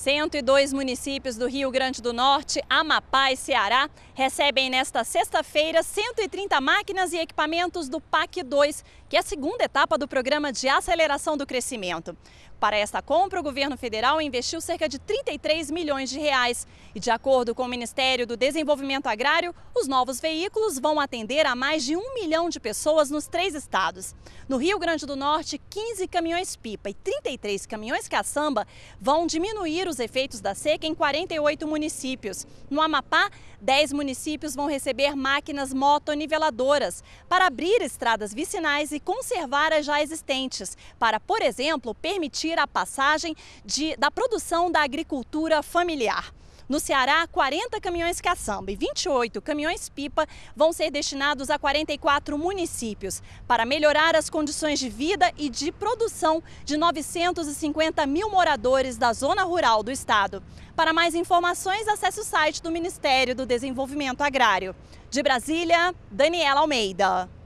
102 municípios do Rio Grande do Norte, Amapá e Ceará recebem nesta sexta-feira 130 máquinas e equipamentos do PAC 2, que é a segunda etapa do programa de aceleração do crescimento. Para esta compra, o governo federal investiu cerca de 33 milhões de reais. E, de acordo com o Ministério do Desenvolvimento Agrário, os novos veículos vão atender a mais de um milhão de pessoas nos três estados. No Rio Grande do Norte, 15 caminhões-pipa e 33 caminhões-caçamba vão diminuir os efeitos da seca em 48 municípios. No Amapá, 10 municípios vão receber máquinas motoniveladoras para abrir estradas vicinais e conservar as já existentes, para, por exemplo, permitir garantir a passagem de, da produção da agricultura familiar. No Ceará, 40 caminhões caçamba e 28 caminhões pipa vão ser destinados a 44 municípios para melhorar as condições de vida e de produção de 950 mil moradores da zona rural do estado. Para mais informações, acesse o site do Ministério do Desenvolvimento Agrário. De Brasília, Daniela Almeida.